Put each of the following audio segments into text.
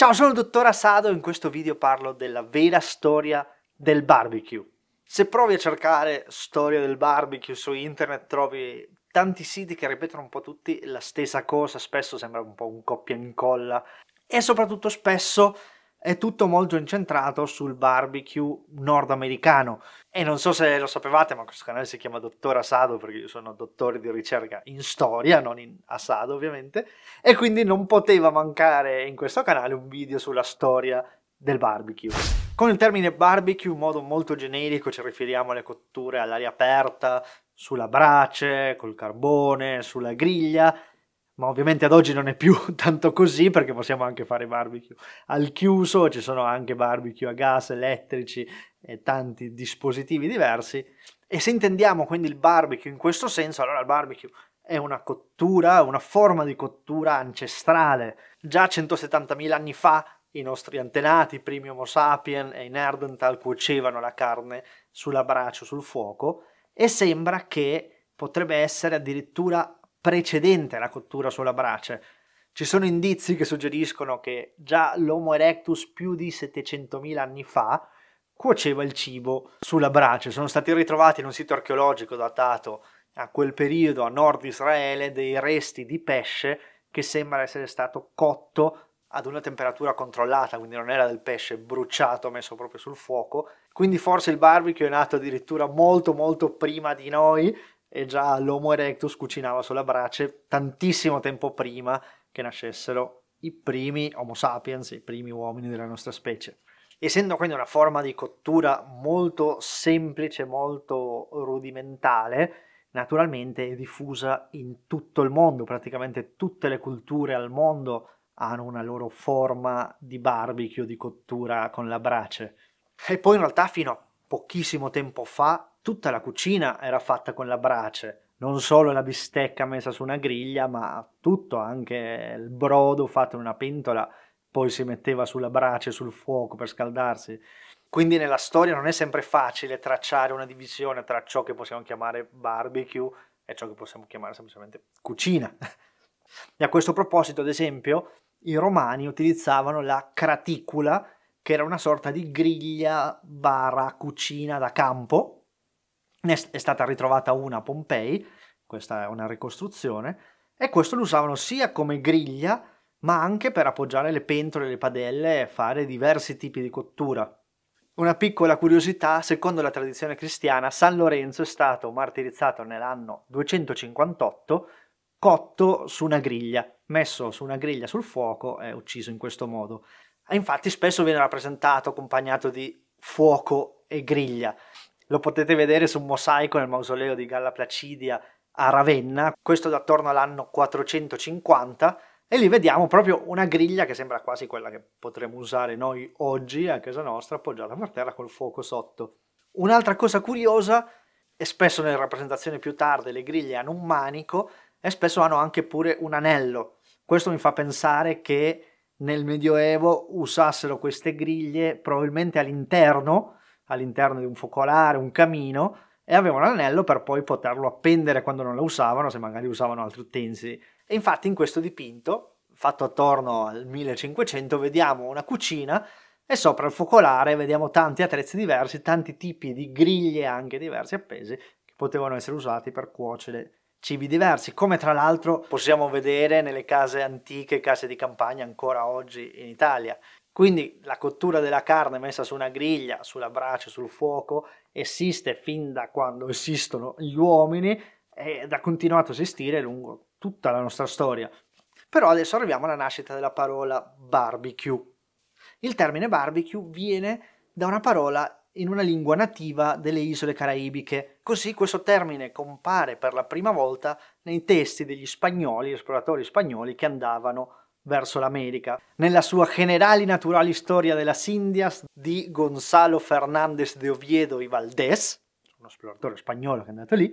Ciao, sono il dottor Asado e in questo video parlo della vera storia del barbecue. Se provi a cercare storia del barbecue su internet trovi tanti siti che ripetono un po' tutti la stessa cosa, spesso sembra un po' un coppia e incolla e soprattutto spesso è tutto molto incentrato sul barbecue nordamericano. E non so se lo sapevate, ma questo canale si chiama Dottor Asado perché io sono dottore di ricerca in storia, non in Asado ovviamente, e quindi non poteva mancare in questo canale un video sulla storia del barbecue. Con il termine barbecue in modo molto generico ci riferiamo alle cotture all'aria aperta, sulla brace, col carbone, sulla griglia, ma ovviamente ad oggi non è più tanto così perché possiamo anche fare barbecue al chiuso, ci sono anche barbecue a gas, elettrici e tanti dispositivi diversi e se intendiamo quindi il barbecue in questo senso, allora il barbecue è una cottura, una forma di cottura ancestrale. Già 170.000 anni fa i nostri antenati, i primi Homo sapien e i Nerdental cuocevano la carne sulla brace sul fuoco e sembra che potrebbe essere addirittura precedente alla cottura sulla brace. Ci sono indizi che suggeriscono che già l'Homo erectus più di 700.000 anni fa cuoceva il cibo sulla brace. Sono stati ritrovati in un sito archeologico datato a quel periodo a nord Israele dei resti di pesce che sembra essere stato cotto ad una temperatura controllata, quindi non era del pesce bruciato messo proprio sul fuoco. Quindi forse il barbecue è nato addirittura molto molto prima di noi e già l'Homo erectus cucinava sulla brace tantissimo tempo prima che nascessero i primi Homo sapiens, i primi uomini della nostra specie. Essendo quindi una forma di cottura molto semplice, molto rudimentale, naturalmente è diffusa in tutto il mondo, praticamente tutte le culture al mondo hanno una loro forma di barbecue, di cottura con la brace. E poi in realtà fino a pochissimo tempo fa tutta la cucina era fatta con la brace, non solo la bistecca messa su una griglia, ma tutto, anche il brodo fatto in una pentola, poi si metteva sulla brace, sul fuoco per scaldarsi. Quindi nella storia non è sempre facile tracciare una divisione tra ciò che possiamo chiamare barbecue e ciò che possiamo chiamare semplicemente cucina. E a questo proposito, ad esempio, i romani utilizzavano la craticula che era una sorta di griglia bara cucina da campo. Ne è stata ritrovata una a Pompei, questa è una ricostruzione, e questo lo usavano sia come griglia, ma anche per appoggiare le pentole, le padelle e fare diversi tipi di cottura. Una piccola curiosità, secondo la tradizione cristiana, San Lorenzo è stato martirizzato nell'anno 258 cotto su una griglia, messo su una griglia sul fuoco e ucciso in questo modo infatti spesso viene rappresentato accompagnato di fuoco e griglia. Lo potete vedere su un mosaico nel mausoleo di Galla Placidia a Ravenna, questo da attorno all'anno 450, e lì vediamo proprio una griglia che sembra quasi quella che potremmo usare noi oggi a casa nostra, appoggiata per terra col fuoco sotto. Un'altra cosa curiosa, e spesso nelle rappresentazioni più tarde le griglie hanno un manico, e spesso hanno anche pure un anello. Questo mi fa pensare che nel Medioevo usassero queste griglie probabilmente all'interno, all'interno di un focolare, un camino, e avevano l'anello per poi poterlo appendere quando non lo usavano, se magari usavano altri utensili. E infatti in questo dipinto, fatto attorno al 1500, vediamo una cucina e sopra il focolare vediamo tanti attrezzi diversi, tanti tipi di griglie anche diversi appesi, che potevano essere usati per cuocere cibi diversi, come tra l'altro possiamo vedere nelle case antiche, case di campagna ancora oggi in Italia. Quindi la cottura della carne messa su una griglia, sulla brace, sul fuoco, esiste fin da quando esistono gli uomini ed ha continuato a esistere lungo tutta la nostra storia. Però adesso arriviamo alla nascita della parola barbecue. Il termine barbecue viene da una parola in una lingua nativa delle isole caraibiche. Così questo termine compare per la prima volta nei testi degli spagnoli, esploratori spagnoli che andavano verso l'America. Nella sua Generali Naturali Storia de las Indias di Gonzalo Fernández de Oviedo y Valdés, un esploratore spagnolo che è andato lì,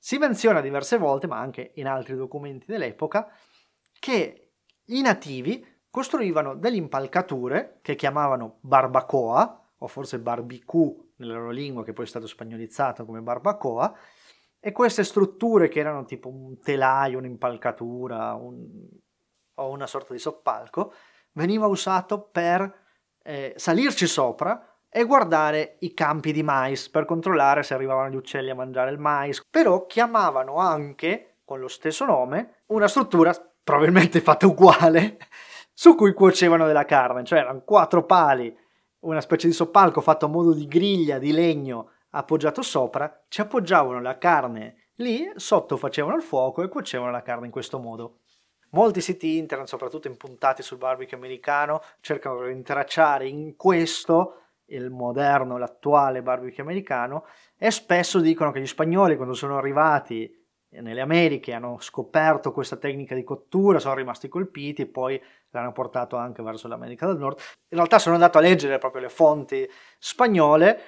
si menziona diverse volte, ma anche in altri documenti dell'epoca, che i nativi costruivano delle impalcature che chiamavano barbacoa, o forse barbecue nella loro lingua, che poi è stato spagnolizzato come barbacoa, e queste strutture che erano tipo un telaio, un'impalcatura un... o una sorta di soppalco, veniva usato per eh, salirci sopra e guardare i campi di mais per controllare se arrivavano gli uccelli a mangiare il mais. Però chiamavano anche, con lo stesso nome, una struttura probabilmente fatta uguale su cui cuocevano della carne, cioè erano quattro pali una specie di soppalco fatto a modo di griglia di legno appoggiato sopra, ci appoggiavano la carne lì, sotto facevano il fuoco e cuocevano la carne in questo modo. Molti siti internet, soprattutto impuntati sul barbecue americano, cercano di rintracciare in questo il moderno, l'attuale barbecue americano e spesso dicono che gli spagnoli quando sono arrivati nelle Americhe hanno scoperto questa tecnica di cottura, sono rimasti colpiti e poi l'hanno portato anche verso l'America del Nord. In realtà sono andato a leggere proprio le fonti spagnole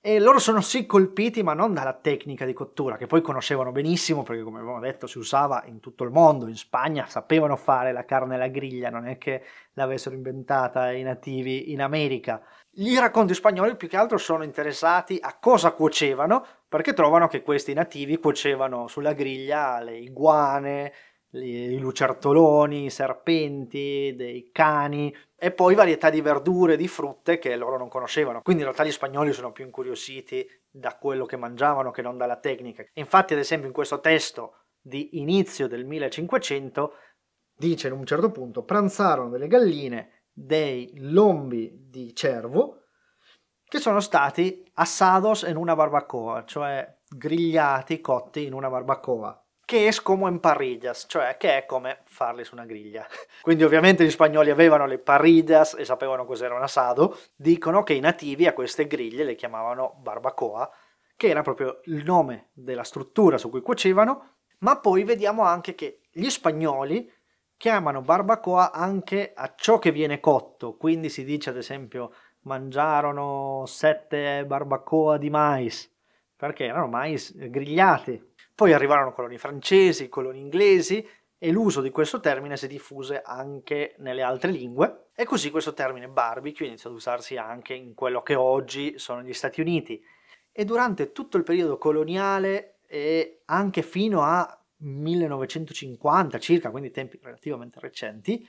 e loro sono sì colpiti ma non dalla tecnica di cottura che poi conoscevano benissimo perché come abbiamo detto si usava in tutto il mondo, in Spagna sapevano fare la carne alla griglia, non è che l'avessero inventata i nativi in America gli racconti spagnoli più che altro sono interessati a cosa cuocevano, perché trovano che questi nativi cuocevano sulla griglia le iguane, i lucertoloni, i serpenti, dei cani e poi varietà di verdure, di frutte che loro non conoscevano. Quindi in realtà gli spagnoli sono più incuriositi da quello che mangiavano che non dalla tecnica. Infatti, ad esempio, in questo testo di inizio del 1500 dice in un certo punto pranzarono delle galline dei lombi di cervo che sono stati assados in una barbacoa, cioè grigliati, cotti in una barbacoa che es como en parrillas, cioè che è come farli su una griglia. Quindi ovviamente gli spagnoli avevano le parrillas e sapevano cos'era un assado, dicono che i nativi a queste griglie le chiamavano barbacoa, che era proprio il nome della struttura su cui cuocevano, ma poi vediamo anche che gli spagnoli chiamano barbacoa anche a ciò che viene cotto, quindi si dice ad esempio mangiarono sette barbacoa di mais, perché erano mais grigliati. Poi arrivarono coloni francesi, coloni inglesi e l'uso di questo termine si diffuse anche nelle altre lingue e così questo termine barbecue iniziò ad usarsi anche in quello che oggi sono gli Stati Uniti. E durante tutto il periodo coloniale e anche fino a 1950 circa, quindi tempi relativamente recenti,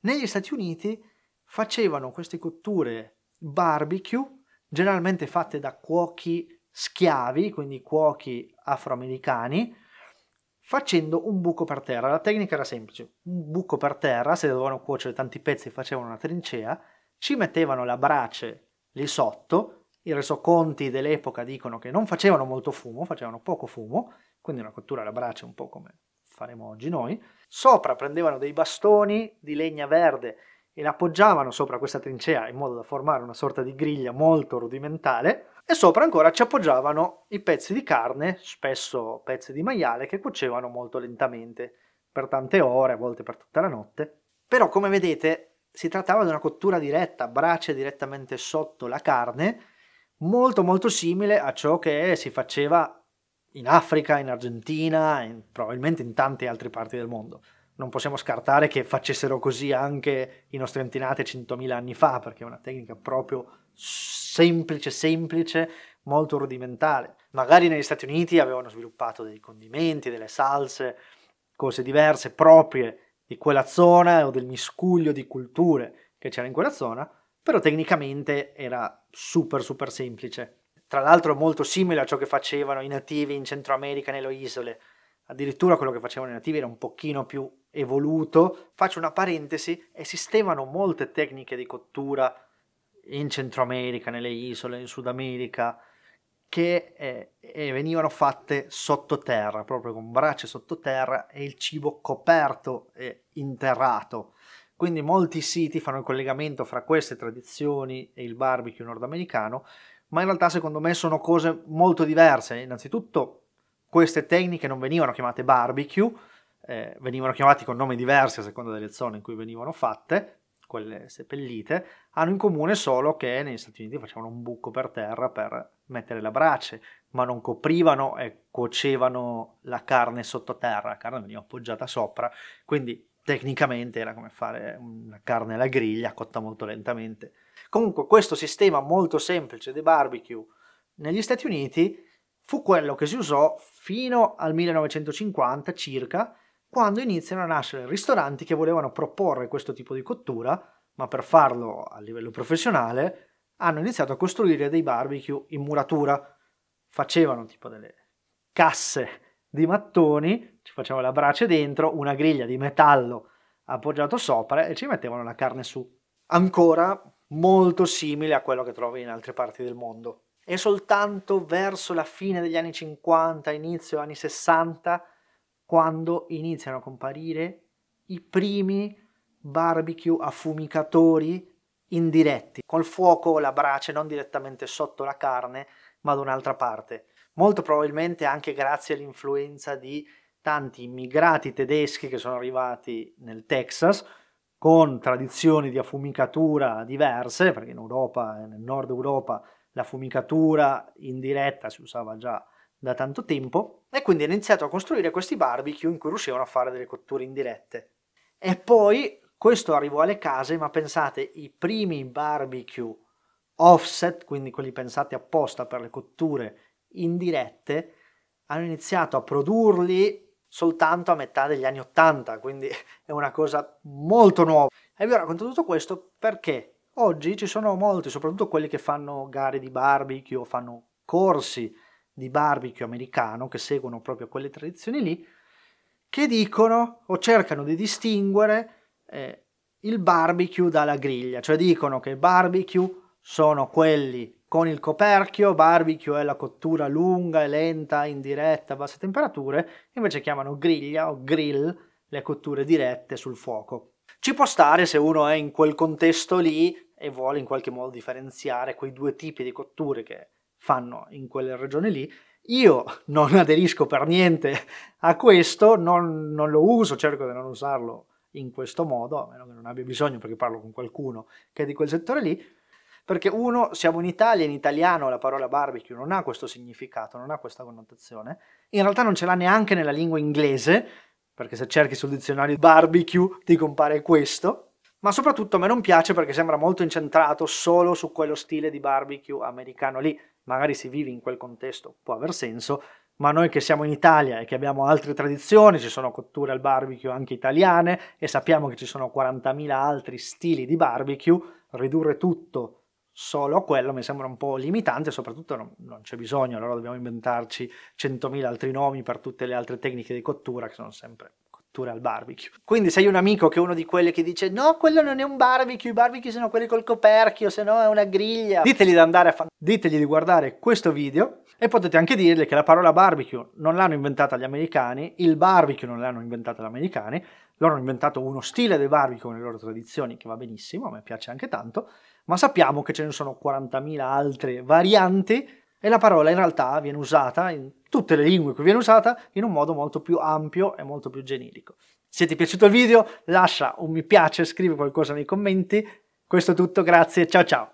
negli Stati Uniti facevano queste cotture barbecue, generalmente fatte da cuochi schiavi, quindi cuochi afroamericani, facendo un buco per terra. La tecnica era semplice, un buco per terra, se dovevano cuocere tanti pezzi facevano una trincea, ci mettevano la brace lì sotto, i resoconti dell'epoca dicono che non facevano molto fumo, facevano poco fumo, quindi una cottura alla brace un po' come faremo oggi noi. Sopra prendevano dei bastoni di legna verde e l'appoggiavano sopra questa trincea in modo da formare una sorta di griglia molto rudimentale e sopra ancora ci appoggiavano i pezzi di carne, spesso pezzi di maiale, che cuocevano molto lentamente, per tante ore, a volte per tutta la notte. Però come vedete si trattava di una cottura diretta, brace direttamente sotto la carne, molto molto simile a ciò che si faceva in Africa, in Argentina, in, probabilmente in tante altre parti del mondo. Non possiamo scartare che facessero così anche i nostri antenati 100.000 anni fa, perché è una tecnica proprio semplice, semplice, molto rudimentale. Magari negli Stati Uniti avevano sviluppato dei condimenti, delle salse, cose diverse proprie di quella zona o del miscuglio di culture che c'era in quella zona, però tecnicamente era super super semplice tra l'altro molto simile a ciò che facevano i nativi in Centro America nelle isole. Addirittura quello che facevano i nativi era un pochino più evoluto. Faccio una parentesi, esistevano molte tecniche di cottura in Centro America, nelle isole, in Sud America, che eh, venivano fatte sottoterra, proprio con braccia sottoterra e il cibo coperto e interrato. Quindi molti siti fanno il collegamento fra queste tradizioni e il barbecue nordamericano ma in realtà secondo me sono cose molto diverse. Innanzitutto queste tecniche non venivano chiamate barbecue, eh, venivano chiamate con nomi diversi a seconda delle zone in cui venivano fatte, quelle seppellite, hanno in comune solo che negli Stati Uniti facevano un buco per terra per mettere la brace, ma non coprivano e cuocevano la carne sottoterra, la carne veniva appoggiata sopra, quindi tecnicamente era come fare una carne alla griglia cotta molto lentamente Comunque questo sistema molto semplice di barbecue negli Stati Uniti fu quello che si usò fino al 1950 circa, quando iniziano a nascere ristoranti che volevano proporre questo tipo di cottura, ma per farlo a livello professionale hanno iniziato a costruire dei barbecue in muratura. Facevano tipo delle casse di mattoni, ci facevano la brace dentro, una griglia di metallo appoggiato sopra e ci mettevano la carne su. Ancora molto simile a quello che trovi in altre parti del mondo. È soltanto verso la fine degli anni 50, inizio anni 60, quando iniziano a comparire i primi barbecue affumicatori indiretti, col fuoco o la brace non direttamente sotto la carne, ma da un'altra parte. Molto probabilmente anche grazie all'influenza di tanti immigrati tedeschi che sono arrivati nel Texas, con tradizioni di affumicatura diverse, perché in Europa, nel nord Europa, la fumicatura in si usava già da tanto tempo, e quindi hanno iniziato a costruire questi barbecue in cui riuscivano a fare delle cotture indirette. E poi questo arrivò alle case, ma pensate, i primi barbecue offset, quindi quelli pensati apposta per le cotture indirette, hanno iniziato a produrli soltanto a metà degli anni 80, quindi è una cosa molto nuova. E vi ho raccontato tutto questo perché oggi ci sono molti, soprattutto quelli che fanno gare di barbecue o fanno corsi di barbecue americano, che seguono proprio quelle tradizioni lì, che dicono o cercano di distinguere eh, il barbecue dalla griglia, cioè dicono che barbecue sono quelli con il coperchio, barbecue è la cottura lunga e lenta in diretta a basse temperature, invece chiamano griglia o grill le cotture dirette sul fuoco. Ci può stare se uno è in quel contesto lì e vuole in qualche modo differenziare quei due tipi di cotture che fanno in quella regione lì. Io non aderisco per niente a questo, non, non lo uso, cerco di non usarlo in questo modo, a meno che non abbia bisogno perché parlo con qualcuno che è di quel settore lì, perché uno, siamo in Italia, in italiano la parola barbecue non ha questo significato, non ha questa connotazione. In realtà non ce l'ha neanche nella lingua inglese, perché se cerchi sul dizionario barbecue ti compare questo. Ma soprattutto a me non piace perché sembra molto incentrato solo su quello stile di barbecue americano lì. Magari si vive in quel contesto, può aver senso, ma noi che siamo in Italia e che abbiamo altre tradizioni, ci sono cotture al barbecue anche italiane e sappiamo che ci sono 40.000 altri stili di barbecue, ridurre tutto solo a quello mi sembra un po' limitante, soprattutto non, non c'è bisogno, allora dobbiamo inventarci 100.000 altri nomi per tutte le altre tecniche di cottura che sono sempre cottura al barbecue. Quindi sei un amico che è uno di quelli che dice no, quello non è un barbecue, i barbecue sono quelli col coperchio, se no è una griglia. Ditegli di andare a fa- ditegli di guardare questo video e potete anche dirgli che la parola barbecue non l'hanno inventata gli americani, il barbecue non l'hanno inventata gli americani, loro hanno inventato uno stile del barbecue nelle loro tradizioni che va benissimo, a me piace anche tanto, ma sappiamo che ce ne sono 40.000 altre varianti e la parola in realtà viene usata in tutte le lingue in cui viene usata in un modo molto più ampio e molto più generico. Se ti è piaciuto il video lascia un mi piace, scrivi qualcosa nei commenti. Questo è tutto, grazie, ciao ciao!